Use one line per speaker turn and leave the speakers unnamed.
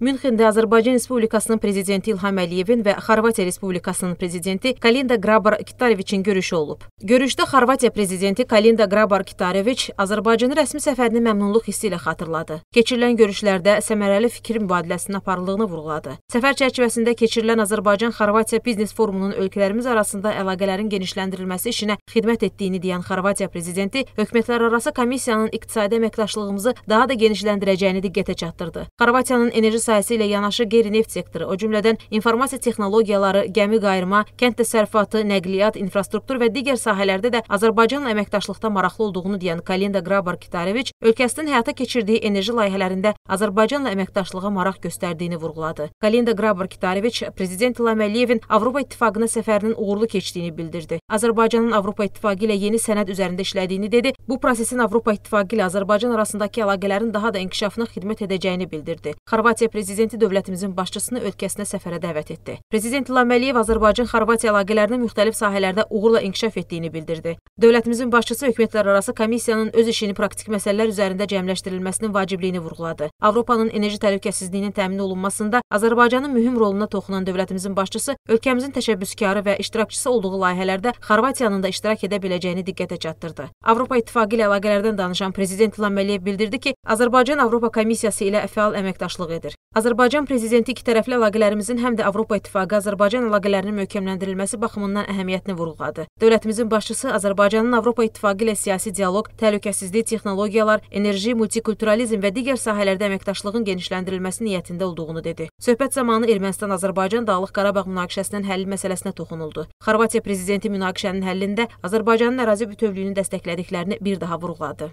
Münxendə Azərbaycan Respublikasının prezidenti İlham Əliyevin və Xorvatiya Respublikasının prezidenti Kalinda Grabar Kitareviçin görüşü olub. Görüşdə Xorvatiya prezidenti Kalinda Grabar Kitareviç Azərbaycanın rəsmi səfərini məmnunluq hissi ilə xatırladı. Keçirilən görüşlərdə səmərəli fikir mübadiləsinin aparıldığını vurğuladı. Səfər çərçivəsində keçirilən Azərbaycan-Xorvatiya biznes forumunun ölkələrimiz arasında əlaqələrin genişləndirilməsi işinə xidmət etdiyini deyən Xorvatiya prezidenti hökumətlərarası komissiyanın iqtisadi əməkdaşlığımızı daha da genişləndirəcəyini diqqətə çatdırdı. Xorvatiyanın enerji sahəsi ilə yanaşı qeyri-neft sektoru, o cümlədən informasiya texnologiyaları, gəmi qayırma, kənd təsərrüfatı, nəqliyyat, infrastruktur və digər sahələrdə də Azərbaycanla əməkdaşlıqda maraqlı olduğunu deyən Kalenda Grabar Kitareviç ölkəsinin həyata keçirdiyi enerji layihələrində Azərbaycanla əməkdaşlığa maraq göstərdiyini vurğuladı. Kalenda Grabar Kitareviç prezident İlham Əliyevin Avropa İttifaqına səfərinin uğurlu keçdiyini bildirdi. Azərbaycanın Avropa İttifaqı ilə yeni sənəd üzərində işlədiyini dedi. Bu prosesin Avropa İttifaqı ilə Azərbaycan arasındakı əlaqələrin daha da inkişafına xidmət edəcəyini bildirdi. Xorvatiya prezidenti dövlətimizin başçısını ölkəsinə səfərə dəvət etdi. Prezident İlham Əliyev Azərbaycan-Xorvatiya əlaqələrinin müxtəlif sahələrdə uğurla inkişaf etdiyini bildirdi. Dövlətimizin başçısı hökumətlərarası komissiyanın öz işini praktik məsələlər üzərində cəmləşdirilməsinin vacibliyini vurğuladı. Avropanın enerji təhlükəsizliyinin təmin olunmasında Azərbaycanın mühüm roluna toxunan dövlətimizin başçısı ölkəmizin təşəbbüskarı və iştirakçısı olduğu layihələrdə Xorvatiyanın da iştirak edə biləcəyini diqqətə çatdırdı. Avropa İttifaqı ilə əlaqələrdən danışan prezident İlham Əliyev bildirdi ki, Azərbaycan Avropa Komissiyası ilə fəal əməkdaşlıq edir. Azərbaycan prezidenti ikitərəfli əlaqələrimizin həm də Avropa İttifaqı Azərbaycan əlaqələrinin möhkəmləndirilməsi baxımından əhəmiyyətini vurğuladı. Dövlətimizin başçısı Azərbaycanın Avropa İttifaqı ilə siyasi dialoq, təhlükəsizlik, texnologiyalar, enerji, multikulturalizm və digər sahələrdə əməkdaşlığın genişləndirilməsi niyyətində olduğunu dedi. Söhbət zamanı Ermənistan-Azərbaycan Dağlıq Qarabağ münaqişəsinin həlli məsələsinə toxunuldu. Xorvatiya prezidenti münaqişənin həllində Azərbaycanın ərazi bütövlüyünü dəstəklədiklərini bir daha vurğuladı.